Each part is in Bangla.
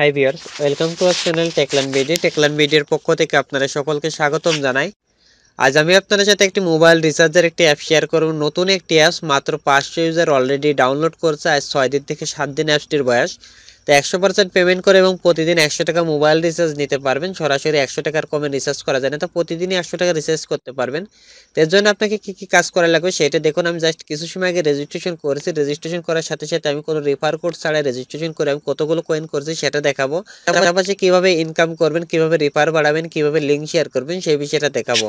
high viewers welcome to our channel Techlan media Techlan মিডিয়ার পক্ষ থেকে আপনারা সকলকে স্বাগতম জানাই আজ আমি আপনাদের সাথে একটি মোবাইল রিচার্জের একটি অ্যাপ শেয়ার করব নতুন একটি অ্যাপস মাত্র পাঁচশো ইউজার অলরেডি ডাউনলোড করছে আজ ছয় দিন থেকে সাত দিন অ্যাপসটির বয়স তো একশো পার্সেন্ট পেমেন্ট করে এবং প্রতিদিন একশো টাকা মোবাইল রিচার্জ নিতে পারবেন সরাসরি একশো টাকার কমে রিচার্জ করা যায় না তো প্রতিদিনই একশো টাকা রিচার্জ করতে পারবেন তো এর জন্য আপনাকে কী কী কাজ করা লাগবে সেটা দেখুন আমি জাস্ট কিছু সময় আগে রেজিস্ট্রেশন করেছি রেজিস্ট্রেশন করার সাথে সাথে আমি কোনো রেফার কোড ছাড়া রেজিস্ট্রেশন করে আমি কতগুলো কয়েন করছি সেটা দেখাবো পাশাপাশি কীভাবে ইনকাম করবেন কীভাবে রেফার বাড়াবেন কীভাবে লিঙ্ক শেয়ার করবেন সেই বিষয়টা দেখাবো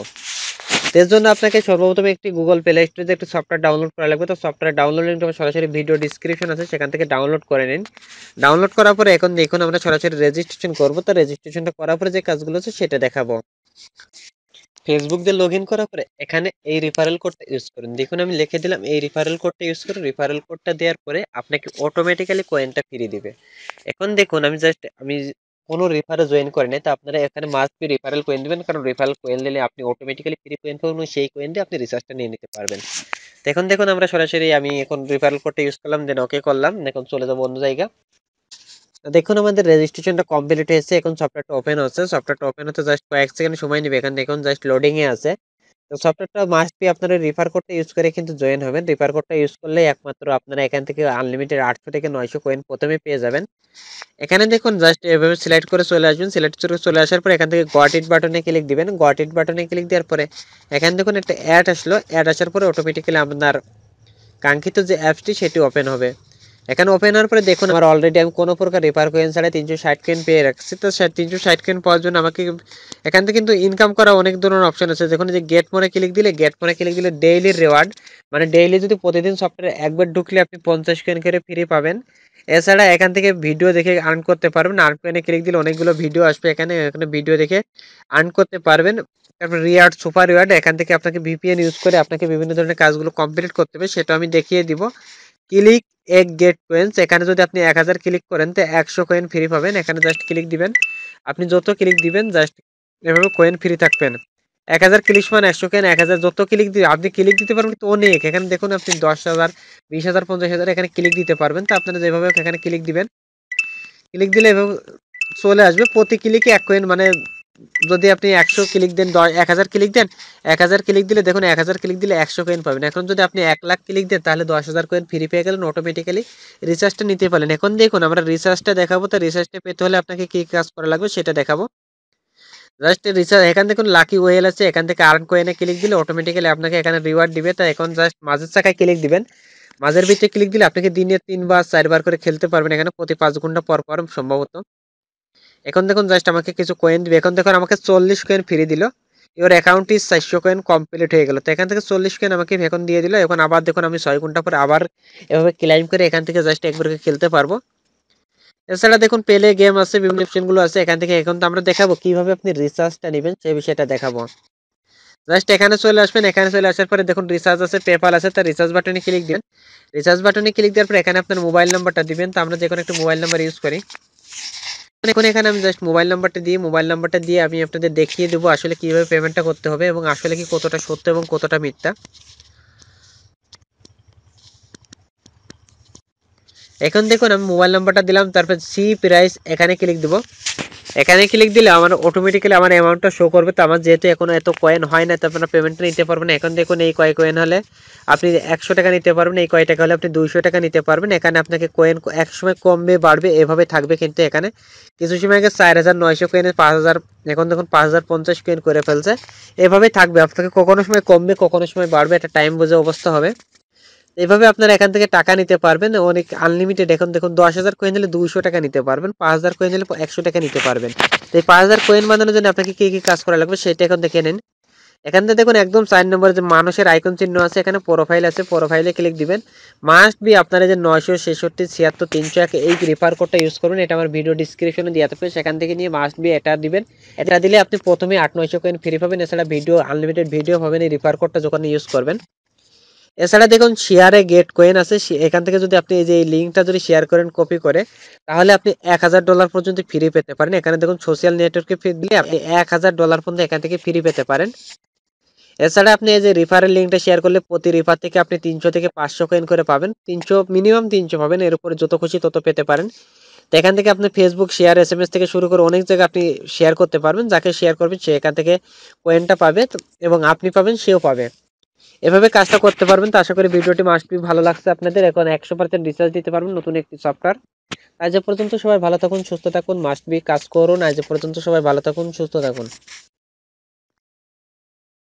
এর জন্য আপনাকে সর্বপ্রথমে একটি গুগল প্লে স্টোরে একটি সফটওয়্যার ডাউনলোড করা লাগবে তো সফটওয়্যার ডাউনলোড লিঙ্ক সরাসরি ভিডিও ডিসক্রিপশন আছে সেখান থেকে ডাউনলোড করে নিন ডাউনলোড করার পরে এখন দেখুন আমরা সরাসরি রেজিস্ট্রেশন করব তো রেজিস্ট্রেশনটা করার পরে যে কাজগুলো আছে সেটা দেখাবো ফেসবুক দিয়ে লগ ইন করার পরে এখানে এই রেফারেল কোডটা ইউজ করুন দেখুন আমি লিখে দিলাম এই রেফারেল কোডটা ইউজ করুন রেফারেল কোডটা দেওয়ার পরে আপনাকে অটোমেটিক্যালি কয়েনটা ফিরিয়ে দিবে এখন দেখুন আমি জাস্ট আমি কোনো রেফারে জয়েন করে নেয় তা আপনারা এখানে মাস্ট বি রেফারেল কয়েন দেবেন কারণ রেফারেল কয়েন দিলে আপনি অটোমেটিক্যালি ফ্রি কয়েন পাবেন সেই কয়েন দিয়ে আপনি রিচার্জটা নিয়ে নিতে পারবেন এখন দেখুন আমরা সরাসরি আমি এখন রেফারেল কোডটা ইউজ করলাম দেন ওকে করলাম এখন চলে যাবো অন্য জায়গা দেখুন আমাদের রেজিস্ট্রেশনটা কমপ্লিট হয়েছে এখন সফটওয়্যারটা ওপেন হচ্ছে সফটওয়্যারটা ওপেন হতে জাস্ট কয়েক সেকেন্ড সময় নেবে এখন দেখুন জাস্ট লোডিংয়ে আছে সফটওয়্যারটা মাস্ট বি আপনারা রিফার কোডটা ইউজ করে কিন্তু জয়েন হবেন রিফার কোডটা ইউজ করলে একমাত্র আপনারা এখান থেকে আনলিমিটেড আটশো থেকে নয়শো কয়েন প্রথমে পেয়ে যাবেন এখানে দেখুন জাস্ট এভাবে সিলেক্ট করে চলে আসবেন সিলেক্ট করে চলে আসার পর এখান থেকে গট ইট বাটনে ক্লিক দিবেন গট ইট বাটনে ক্লিক দেওয়ার পরে এখানে দেখুন একটা অ্যাড আসলো অ্যাড আসার পরে অটোমেটিক্যালি আপনার কাঙ্ক্ষিত যে অ্যাপসটি সেটি ওপেন হবে এখানে ওপেন হওয়ার পরে দেখুন আমার অলরেডি আমি কোনো প্রকার রেপার কোয়েন ছাড়া তিনশো ষাট কেন পেয়ে রাখছি তো তিনশো ষাট কেন পাওয়ার জন্য আমাকে এখান থেকে কিন্তু ইনকাম করা অনেক ধরনের অপশন আছে দেখুন যে গেট মনে ক্লিক দিলে গেট মনে ক্লিক দিলে ডেইলি রেওয়ার্ড মানে ডেইলি যদি প্রতিদিন সফটওয়্যার একবার ঢুকলে আপনি পঞ্চাশ কেন করে ফ্রি পাবেন এছাড়া এখান থেকে ভিডিও দেখে আর্ন করতে পারবেন আর্ন পেনে ক্লিক দিলে অনেকগুলো ভিডিও আসবে এখানে এখানে ভিডিও দেখে আর্ন করতে পারবেন তারপর রিওয়ার্ড সুপার রিওয়ার্ড এখান থেকে আপনাকে ভিপিএন ইউজ করে আপনাকে বিভিন্ন ধরনের কাজগুলো কমপ্লিট করতে হবে সেটা আমি দেখিয়ে দিব ক্লিক এক গেট কোয়েন্স এখানে যদি আপনি এক হাজার ক্লিক করেন তো একশো কয়েন ফ্রি পাবেন এখানে জাস্ট ক্লিক দিবেন আপনি যত ক্লিক দিবেন জাস্ট এভাবে কয়েন ফ্রি থাকবেন এক হাজার ক্লিক সমান একশো কেন এক হাজার যত ক্লিক দিবে আপনি ক্লিক দিতে পারবেন তো অনেক এখানে দেখুন আপনি দশ হাজার বিশ হাজার পঞ্চাশ হাজার এখানে ক্লিক দিতে পারবেন তো আপনারা যেভাবে এখানে ক্লিক দিবেন ক্লিক দিলে এভাবে চলে আসবে প্রতি ক্লিকে এক কয়েন মানে যদি আপনি একশো ক্লিক দেন এক হাজার ক্লিক দেন এক হাজার ক্লিক দিলে দেখুন এক হাজার ক্লিক দিলে একশো কয়েন পাবেন এখন যদি আপনি এক লাখ ক্লিক দেন তাহলে দশ হাজার কয়েন ফ্রি পেয়ে গেলেন অটোমেটিক্যালি রিচার্জটা নিতে পারেন এখন দেখুন আমরা রিচার্জটা দেখাবো তো রিচার্জটা পেতে হলে আপনাকে কী কাজ করা লাগবে সেটা দেখাবো জাস্ট রিচার্জ এখান থেকে লাকি ওয়েল আছে এখান থেকে আর্ন কয়েনে ক্লিক দিলে অটোমেটিক্যালি আপনাকে এখানে রিওয়ার্ড দিবে তো এখন জাস্ট মাঝের চাকায় ক্লিক দিবেন মাঝের ভিতরে ক্লিক দিলে আপনাকে দিনে তিনবার চারবার করে খেলতে পারবেন এখানে প্রতি পাঁচ ঘন্টা পর পর সম্ভবত এখন দেখুন জাস্ট আমাকে কিছু কয়েন দিবে এখন দেখুন আমাকে চল্লিশ কয়েন ফিরে দিল এবার অ্যাকাউন্টটি চারশো কয়েন কমপ্লিট হয়ে গেল তো এখান থেকে চল্লিশ কয়েন আমাকে এখন দিয়ে দিল এখন আবার দেখুন আমি ছয় ঘন্টা পরে আবার এভাবে ক্লাইম করে এখান থেকে জাস্ট একবার খেলতে পারবো এছাড়া দেখুন পেলে গেম আছে বিভিন্ন অপশনগুলো আছে এখান থেকে এখন তো আমরা দেখাবো কীভাবে আপনি রিচার্জটা নেবেন সেই বিষয়টা দেখাবো জাস্ট এখানে চলে আসবেন এখানে চলে আসার পরে দেখুন রিচার্জ আছে পেপাল আছে তার রিচার্জ বাটনে ক্লিক দিবেন রিচার্জ বাটনে ক্লিক দেওয়ার পর এখানে আপনার মোবাইল নাম্বারটা দিবেন তো আমরা যে একটা মোবাইল নাম্বার ইউজ করি দেখুন মানে এখানে আমি জাস্ট মোবাইল নাম্বারটা দিয়ে মোবাইল নাম্বারটা দিয়ে আমি আপনাদের দেখিয়ে দেবো আসলে কীভাবে পেমেন্টটা করতে হবে এবং আসলে কি কতটা সত্য এবং কতটা মিথ্যা এখন দেখুন আমি মোবাইল নাম্বারটা দিলাম তারপর সি প্রাইস এখানে ক্লিক দেবো এখানে ক্লিক দিলে আমার অটোমেটিক্যালি আমার অ্যামাউন্টটা শো করবে তো আমার যেহেতু এখন এত কয়েন হয় না তো আপনারা পেমেন্টটা নিতে পারবেন এখন দেখুন এই কয় কয়েন হলে আপনি একশো টাকা নিতে পারবেন এই কয় টাকা হলে আপনি দুইশো টাকা নিতে পারবেন এখানে আপনাকে কয়েন এক সময় কমবে বাড়বে এভাবে থাকবে কিন্তু এখানে কিছু সময় আগে চার হাজার নয়শো কয়েনে পাঁচ হাজার এখন দেখুন পাঁচ হাজার পঞ্চাশ কয়েন করে ফেলছে এভাবে থাকবে আপনাকে কখনো সময় কমবে কখনো সময় বাড়বে একটা টাইম বোঝে অবস্থা হবে এভাবে আপনারা এখান থেকে টাকা নিতে পারবেন অনেক আনলিমিটেড এখন দেখুন দশ হাজার কোয়েন হলে দুশো টাকা নিতে পারবেন পাঁচ হাজার কোয়েন হলে একশো টাকা নিতে পারবেন তো এই পাঁচ হাজার কোয়েন বানানোর জন্য আপনাকে কী কী কাজ করা লাগবে সেটা এখন দেখে নিন এখান থেকে দেখুন একদম চার নম্বর যে মানুষের আইকন চিহ্ন আছে এখানে প্রোফাইল আছে প্রোফাইলে ক্লিক দিবেন মাস্ট বি আপনারা যে নয়শো ছেষট্টি ছিয়াত্তর তিনশো এক এই রেফার কোডটা ইউজ করবেন এটা আমার ভিডিও ডিসক্রিপশনে দেওয়া থাকবে সেখান থেকে নিয়ে মাস্ট বি এটা দিবেন এটা দিলে আপনি প্রথমে আট নয়শো কয়েন ফ্রি পাবেন এছাড়া ভিডিও আনলিমিটেড ভিডিও পাবেন এই রেফার কোডটা যখন ইউজ করবেন এছাড়া দেখুন শেয়ারে গেট কয়েন আছে এখান থেকে যদি আপনি এই যে লিঙ্কটা যদি শেয়ার করেন কপি করে তাহলে আপনি এক হাজার ডলার পর্যন্ত ফ্রি পেতে পারেন এখানে দেখুন সোশ্যাল নেটওয়ার্কে ফ্রি দিলে আপনি এক হাজার ডলার পর্যন্ত এখান থেকে ফ্রি পেতে পারেন এছাড়া আপনি এই যে রিফারের লিঙ্কটা শেয়ার করলে প্রতি রিফার থেকে আপনি তিনশো থেকে পাঁচশো কয়েন করে পাবেন তিনশো মিনিমাম তিনশো পাবেন এর উপরে যত খুশি তত পেতে পারেন তো এখান থেকে আপনি ফেসবুক শেয়ার এস থেকে শুরু করে অনেক জায়গায় আপনি শেয়ার করতে পারবেন যাকে শেয়ার করবেন সে এখান থেকে কয়েনটা পাবে এবং আপনি পাবেন সেও পাবে এভাবে কাজটা করতে পারবেন তো আশা করি ভিডিওটি মাস্ট বি ভালো লাগছে আপনাদের এখন একশো পার্সেন্ট রিসার্চ দিতে পারবেন নতুন একটি সফটওয়্যার আজ পর্যন্ত সবাই ভালো থাকুন সুস্থ থাকুন মাস্ট বি কাজ করুন আজ পর্যন্ত সবাই ভালো থাকুন সুস্থ থাকুন